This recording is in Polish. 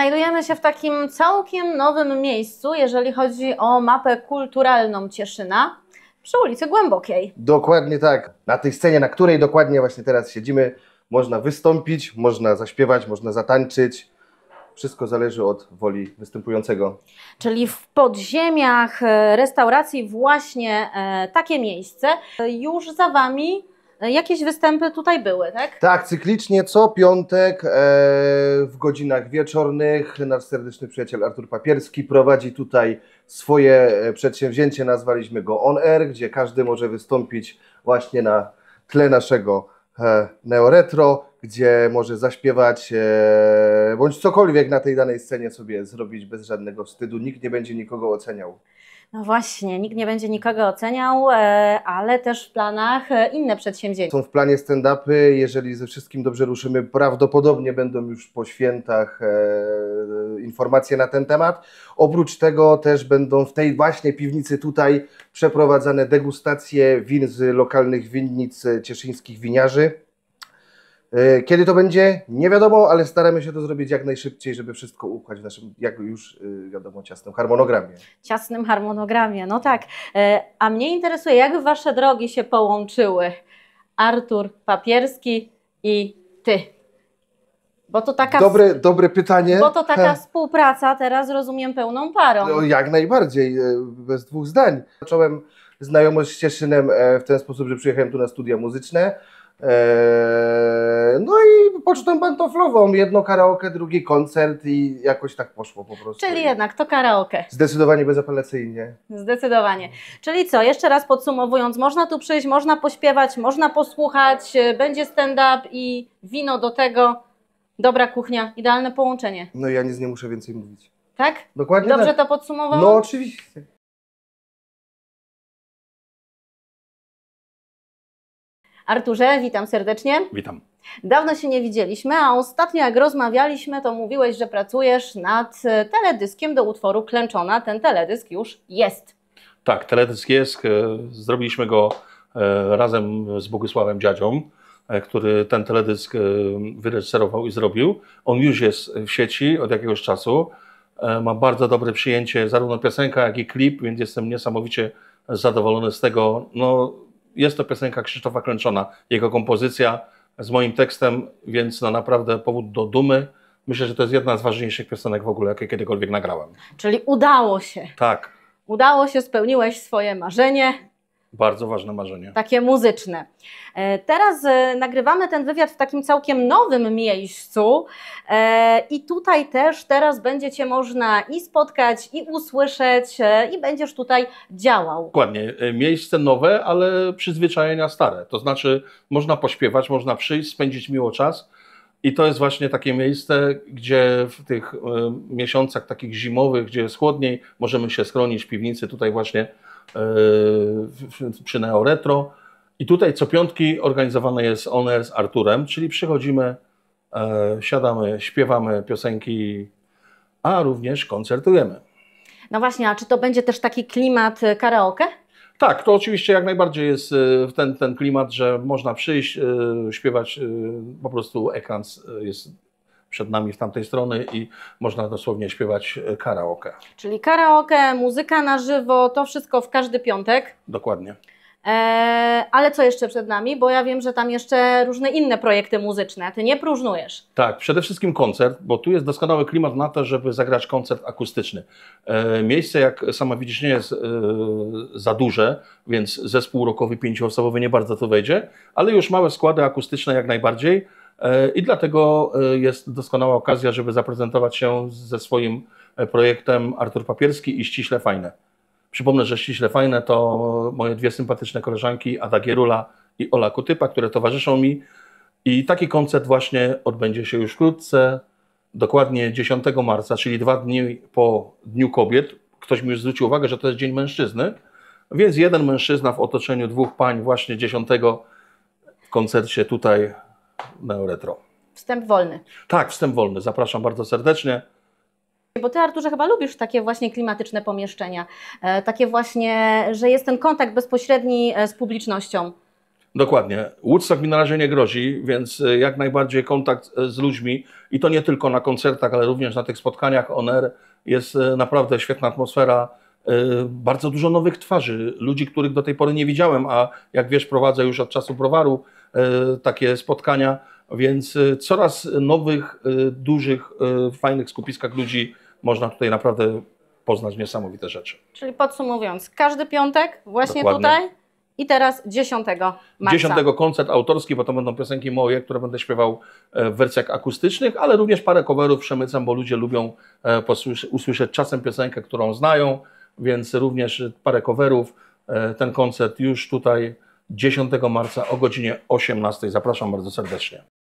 znajdujemy się w takim całkiem nowym miejscu, jeżeli chodzi o mapę kulturalną Cieszyna przy ulicy Głębokiej. Dokładnie tak. Na tej scenie, na której dokładnie właśnie teraz siedzimy, można wystąpić, można zaśpiewać, można zatańczyć. Wszystko zależy od woli występującego. Czyli w podziemiach e, restauracji właśnie e, takie miejsce. E, już za Wami no jakieś występy tutaj były, tak? Tak, cyklicznie co piątek e, w godzinach wieczornych nasz serdeczny przyjaciel Artur Papierski prowadzi tutaj swoje e, przedsięwzięcie, nazwaliśmy go On Air, gdzie każdy może wystąpić właśnie na tle naszego E, neoretro, gdzie może zaśpiewać e, bądź cokolwiek na tej danej scenie sobie zrobić bez żadnego wstydu. Nikt nie będzie nikogo oceniał. No właśnie, nikt nie będzie nikogo oceniał, e, ale też w planach inne przedsięwzięcia. Są w planie stand-upy, jeżeli ze wszystkim dobrze ruszymy, prawdopodobnie będą już po świętach informacje na ten temat. Oprócz tego też będą w tej właśnie piwnicy tutaj przeprowadzane degustacje win z lokalnych winnic e, cieszyńskich winiarzy. E, kiedy to będzie? Nie wiadomo, ale staramy się to zrobić jak najszybciej, żeby wszystko upchać w naszym, jak już e, wiadomo, ciasnym harmonogramie. Ciasnym harmonogramie, no tak. A mnie interesuje, jak Wasze drogi się połączyły? Artur Papierski i Ty. Bo to taka, dobre, dobre pytanie. Bo to taka współpraca teraz rozumiem pełną parą. No, jak najbardziej, e, bez dwóch zdań. Zacząłem znajomość z Cieszynem e, w ten sposób, że przyjechałem tu na studia muzyczne. E, no i pocztą pantoflową, jedno karaoke, drugi koncert i jakoś tak poszło po prostu. Czyli jednak to karaoke. Zdecydowanie bezapelacyjnie. Zdecydowanie. Czyli co, jeszcze raz podsumowując, można tu przyjść, można pośpiewać, można posłuchać, będzie stand-up i wino do tego Dobra kuchnia, idealne połączenie. No i ja nic nie muszę więcej mówić. Tak? Dokładnie Dobrze tak. to podsumowałem? No oczywiście. Arturze, witam serdecznie. Witam. Dawno się nie widzieliśmy, a ostatnio jak rozmawialiśmy, to mówiłeś, że pracujesz nad e, teledyskiem do utworu Klęczona. Ten teledysk już jest. Tak, teledysk jest. E, zrobiliśmy go e, razem z Bogusławem Dziadzią. E, który ten teledysk e, wyreżyserował i zrobił. On już jest w sieci od jakiegoś czasu. E, ma bardzo dobre przyjęcie, zarówno piosenka, jak i klip, więc jestem niesamowicie zadowolony z tego. No, jest to piosenka Krzysztofa Klęczona, jego kompozycja z moim tekstem, więc no naprawdę powód do dumy. Myślę, że to jest jedna z ważniejszych piosenek w ogóle, jakie kiedykolwiek nagrałem. Czyli udało się. Tak. Udało się, spełniłeś swoje marzenie. Bardzo ważne marzenie. Takie muzyczne. E, teraz e, nagrywamy ten wywiad w takim całkiem nowym miejscu e, i tutaj też teraz będzie Cię można i spotkać, i usłyszeć, i będziesz tutaj działał. Dokładnie. Miejsce nowe, ale przyzwyczajenia stare. To znaczy można pośpiewać, można przyjść, spędzić miło czas. I to jest właśnie takie miejsce, gdzie w tych miesiącach takich zimowych, gdzie jest chłodniej, możemy się schronić w piwnicy. Tutaj właśnie przy Neo Retro. I tutaj co piątki organizowane jest Oner z Arturem, czyli przychodzimy, e, siadamy, śpiewamy piosenki, a również koncertujemy. No właśnie, a czy to będzie też taki klimat e, karaoke? Tak, to oczywiście jak najbardziej jest e, ten, ten klimat, że można przyjść, śpiewać, po prostu ekran jest przed nami z tamtej strony i można dosłownie śpiewać e, karaoke. Czyli karaoke, muzyka na żywo, to wszystko w każdy piątek. Dokładnie. Eee, ale co jeszcze przed nami? Bo ja wiem, że tam jeszcze różne inne projekty muzyczne. Ty nie próżnujesz. Tak, przede wszystkim koncert, bo tu jest doskonały klimat na to, żeby zagrać koncert akustyczny. Eee, miejsce, jak sama widzisz, nie jest eee, za duże, więc zespół rokowy pięcioosobowy nie bardzo to wejdzie, ale już małe składy akustyczne jak najbardziej E, I dlatego e, jest doskonała okazja, żeby zaprezentować się ze swoim e, projektem Artur Papierski i Ściśle Fajne. Przypomnę, że Ściśle Fajne to moje dwie sympatyczne koleżanki, Ada Gierula i Ola Kutypa, które towarzyszą mi. I taki koncert właśnie odbędzie się już wkrótce, dokładnie 10 marca, czyli dwa dni po Dniu Kobiet. Ktoś mi już zwrócił uwagę, że to jest Dzień Mężczyzny, więc jeden mężczyzna w otoczeniu dwóch pań właśnie 10 w koncercie tutaj Neuretro. Wstęp wolny. Tak, wstęp wolny. Zapraszam bardzo serdecznie. Bo ty, Arturze, chyba lubisz takie właśnie klimatyczne pomieszczenia. E, takie właśnie, że jest ten kontakt bezpośredni e, z publicznością. Dokładnie. Woodstock mi na razie nie grozi, więc e, jak najbardziej kontakt z ludźmi i to nie tylko na koncertach, ale również na tych spotkaniach on air jest naprawdę świetna atmosfera. Bardzo dużo nowych twarzy, ludzi, których do tej pory nie widziałem, a jak wiesz, prowadzę już od czasu browaru E, takie spotkania, więc e, coraz nowych, e, dużych, fajnych skupiskach ludzi można tutaj naprawdę poznać niesamowite rzeczy. Czyli podsumowując, każdy piątek właśnie Dokładnie. tutaj i teraz 10 marca. 10 koncert autorski, bo to będą piosenki moje, które będę śpiewał w wersjach akustycznych, ale również parę coverów przemycam, bo ludzie lubią usłyszeć czasem piosenkę, którą znają, więc również parę coverów. Ten koncert już tutaj 10 marca o godzinie 18. Zapraszam bardzo serdecznie.